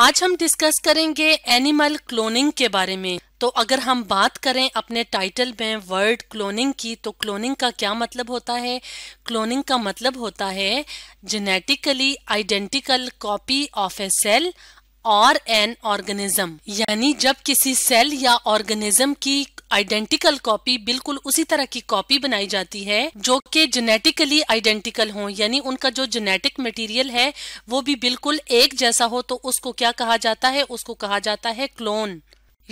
आज हम डिस्कस करेंगे एनिमल क्लोनिंग के बारे में तो अगर हम बात करें अपने टाइटल में वर्ड क्लोनिंग की तो क्लोनिंग का क्या मतलब होता है क्लोनिंग का मतलब होता है genetically identical copy of a cell और एन ऑर्गेनिज्म यानी जब किसी सेल या ऑर्गेनिज्म की आइडेंटिकल कॉपी बिल्कुल उसी तरह की कॉपी बनाई जाती है जो कि जेनेटिकली आइडेंटिकल हो यानी उनका जो जेनेटिक मटेरियल है वो भी बिल्कुल एक जैसा हो तो उसको क्या कहा जाता है उसको कहा जाता है क्लोन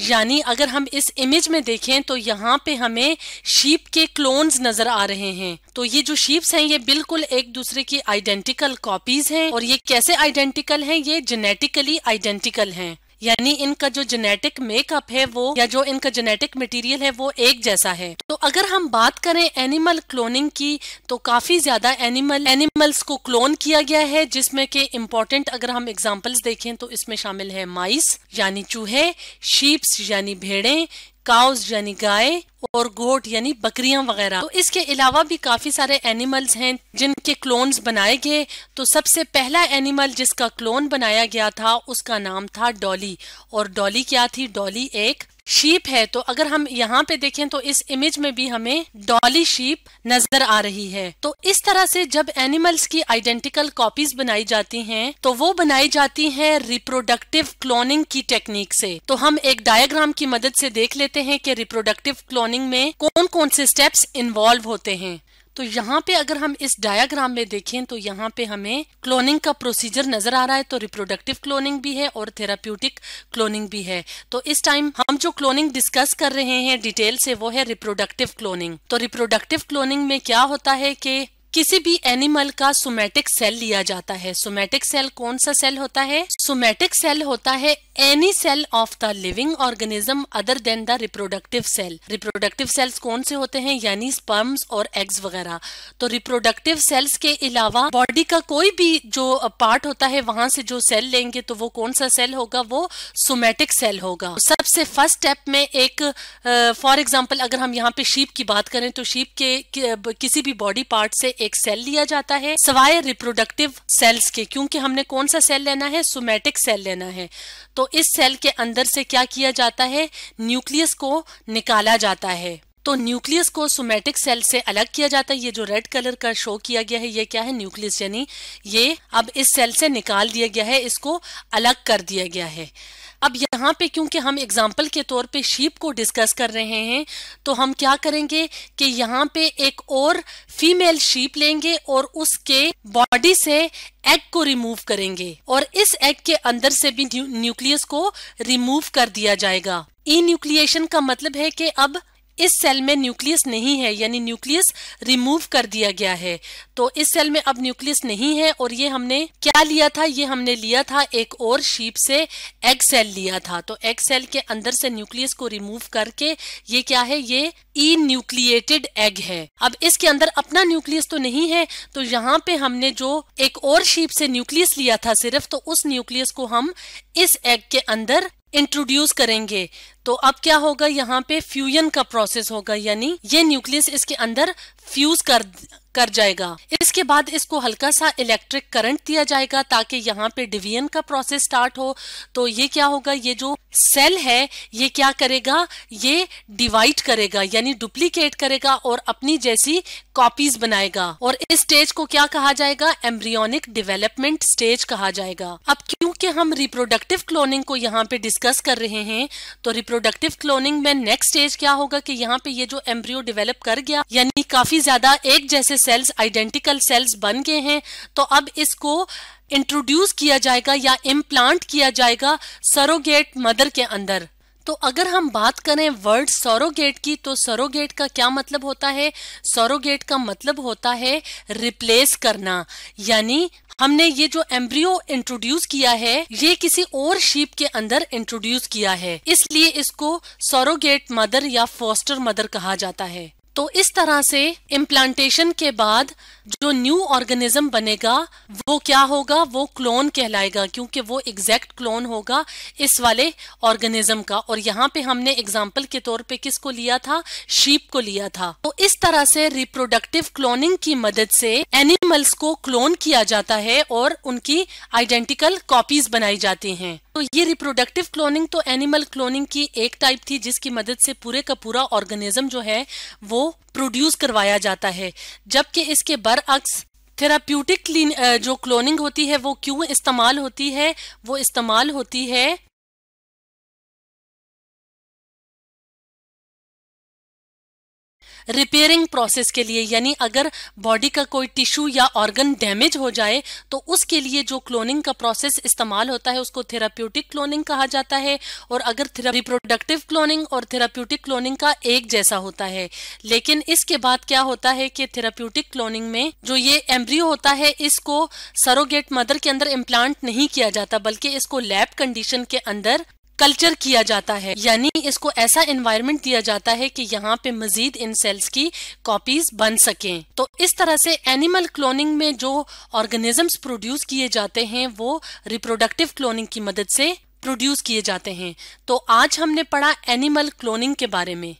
यानी अगर हम इस इमेज में देखें तो यहाँ पे हमें शीप के क्लोन्स नजर आ रहे हैं तो ये जो शीप्स हैं ये बिल्कुल एक दूसरे की आइडेंटिकल कॉपीज हैं और ये कैसे आइडेंटिकल हैं ये जेनेटिकली आइडेंटिकल हैं यानी इनका जो जेनेटिक मेकअप है वो या जो इनका जेनेटिक मटेरियल है वो एक जैसा है तो अगर हम बात करें एनिमल क्लोनिंग की तो काफी ज्यादा एनिमल एनिमल्स को क्लोन किया गया है जिसमें के इम्पोर्टेंट अगर हम एग्जांपल्स देखें तो इसमें शामिल है माइस यानी चूहे शीप्स यानी भेड़े काउस यानी गाय और गोट यानी बकरियां वगैरह तो इसके अलावा भी काफी सारे एनिमल्स हैं जिनके क्लोन्स बनाए गए तो सबसे पहला एनिमल जिसका क्लोन बनाया गया था उसका नाम था डॉली और डॉली क्या थी डॉली एक शीप है तो अगर हम यहाँ पे देखें तो इस इमेज में भी हमें डॉली शीप नजर आ रही है तो इस तरह से जब एनिमल्स की आइडेंटिकल कॉपीज बनाई जाती हैं तो वो बनाई जाती हैं रिप्रोडक्टिव क्लोनिंग की टेक्निक से तो हम एक डायग्राम की मदद से देख लेते हैं कि रिप्रोडक्टिव क्लोनिंग में कौन कौन से स्टेप्स इन्वॉल्व होते हैं तो यहाँ पे अगर हम इस डायग्राम में देखें तो यहाँ पे हमें क्लोनिंग का प्रोसीजर नजर आ रहा है तो रिप्रोडक्टिव क्लोनिंग भी है और थेराप्यूटिक क्लोनिंग भी है तो इस टाइम हम जो क्लोनिंग डिस्कस कर रहे हैं डिटेल से वो है रिप्रोडक्टिव क्लोनिंग तो रिप्रोडक्टिव क्लोनिंग में क्या होता है कि किसी भी एनिमल का सोमेटिक सेल लिया जाता है सोमेटिक सेल कौन सा सेल होता है सोमेटिक सेल होता है any cell of the living organism other than the reproductive cell reproductive cells कौन से होते हैं यानी स्पर्म्स और एग्स वगैरह तो रिप्रोडक्टिव सेल्स के अलावा बॉडी का कोई भी जो पार्ट होता है वहां से जो सेल लेंगे तो वो कौन सा सेल होगा वो सोमेटिक सेल होगा सबसे फर्स्ट स्टेप में एक फॉर एग्जाम्पल अगर हम यहाँ पे शीप की बात करें तो शीप के कि, किसी भी बॉडी पार्ट से एक सेल लिया जाता है सवाए रिप्रोडक्टिव सेल्स के क्योंकि हमने कौन सा सेल लेना है सोमेटिक सेल लेना है तो तो इस सेल के अंदर से क्या किया जाता है न्यूक्लियस को निकाला जाता है तो न्यूक्लियस को सोमेटिक सेल से अलग किया जाता है ये जो रेड कलर का शो किया गया है ये क्या है न्यूक्लियस यानी ये अब इस सेल से निकाल दिया गया है इसको अलग कर दिया गया है अब यहाँ पे क्योंकि हम एग्जाम्पल के तौर पे शीप को डिस्कस कर रहे हैं तो हम क्या करेंगे कि यहाँ पे एक और फीमेल शीप लेंगे और उसके बॉडी से एग को रिमूव करेंगे और इस एग के अंदर से भी न्यूक्लियस को रिमूव कर दिया जाएगा ई न्यूक्लिएशन का मतलब है कि अब इस सेल में न्यूक्लियस नहीं है यानी न्यूक्लियस रिमूव कर दिया गया है तो इस सेल में अब न्यूक्लियस नहीं है और ये हमने क्या लिया था ये हमने लिया था एक और शीप से एग सेल लिया था तो एग सेल के अंदर से न्यूक्लियस को रिमूव करके ये क्या है ये ई न्यूक्लिएटेड एग है अब इसके अंदर अपना न्यूक्लियस तो नहीं है तो यहाँ पे हमने जो एक और शीप से न्यूक्लियस लिया था सिर्फ तो उस न्यूक्लियस को हम इस एग के अंदर इंट्रोड्यूस करेंगे तो अब क्या होगा यहाँ पे फ्यूजन का प्रोसेस होगा यानी ये न्यूक्लियस इसके अंदर फ्यूज कर कर जाएगा इसके बाद इसको हल्का सा इलेक्ट्रिक करंट दिया जाएगा ताकि यहाँ पे डिवीजन का प्रोसेस स्टार्ट हो तो ये क्या होगा ये जो सेल है ये क्या करेगा ये डिवाइड करेगा यानी डुप्लीकेट करेगा और अपनी जैसी कॉपीज बनाएगा और इस स्टेज को क्या कहा जाएगा एम्ब्रियोनिक डेवलपमेंट स्टेज कहा जाएगा अब क्योंकि हम रिप्रोडक्टिव क्लोनिंग को यहाँ पे डिस्कस कर रहे हैं तो रिप्रोडक्टिव क्लोनिंग में नेक्स्ट स्टेज क्या होगा कि यहाँ पे ये जो एम्ब्रियो डेवलप कर गया यानी काफी ज्यादा एक जैसे सेल्स आइडेंटिकल सेल्स बन गए हैं तो अब इसको इंट्रोड्यूस किया जाएगा या इम्प्लांट किया जाएगा सरोगेट मदर के अंदर तो अगर हम बात करें वर्ड सोरोगेट की तो सोरोगेट का क्या मतलब होता है सोरोगेट का मतलब होता है रिप्लेस करना यानी हमने ये जो एम्ब्रियो इंट्रोड्यूस किया है ये किसी और शीप के अंदर इंट्रोड्यूस किया है इसलिए इसको सोरोगेट मदर या फोस्टर मदर कहा जाता है तो इस तरह से इम्प्लांटेशन के बाद जो न्यू ऑर्गेनिज्म बनेगा वो क्या होगा वो क्लोन कहलाएगा क्योंकि वो एग्जैक्ट क्लोन होगा इस वाले ऑर्गेनिज्म का और यहाँ पे हमने एग्जाम्पल के तौर पे किसको लिया था शीप को लिया था तो इस तरह से रिप्रोडक्टिव क्लोनिंग की मदद से एनिमल्स को क्लोन किया जाता है और उनकी आइडेंटिकल कॉपीज बनाई जाती है तो ये रिप्रोडक्टिव क्लोनिंग तो एनिमल क्लोनिंग की एक टाइप थी जिसकी मदद से पूरे का पूरा ऑर्गेनिज्म जो है वो प्रोड्यूस करवाया जाता है जबकि इसके बरअक्स थेराप्यूटिक जो क्लोनिंग होती है वो क्यों इस्तेमाल होती है वो इस्तेमाल होती है रिपेयरिंग प्रोसेस के लिए यानी अगर बॉडी का कोई टिश्यू या ऑर्गन डैमेज हो जाए तो उसके लिए जो क्लोनिंग का प्रोसेस इस्तेमाल होता है उसको थेराप्यूटिक क्लोनिंग कहा जाता है और अगर रिप्रोडक्टिव क्लोनिंग और थेराप्यूटिक क्लोनिंग का एक जैसा होता है लेकिन इसके बाद क्या होता है कि थेराप्यूटिक क्लोनिंग में जो ये एम्ब्रियो होता है इसको सरोगेट मदर के अंदर इम्प्लांट नहीं किया जाता बल्कि इसको लैब कंडीशन के अंदर कल्चर किया जाता है यानी इसको ऐसा एनवायरनमेंट दिया जाता है कि यहाँ पे मजीद इन सेल्स की कॉपीज बन सकें तो इस तरह से एनिमल क्लोनिंग में जो ऑर्गेनिजम्स प्रोड्यूस किए जाते हैं वो रिप्रोडक्टिव क्लोनिंग की मदद से प्रोड्यूस किए जाते हैं तो आज हमने पढ़ा एनिमल क्लोनिंग के बारे में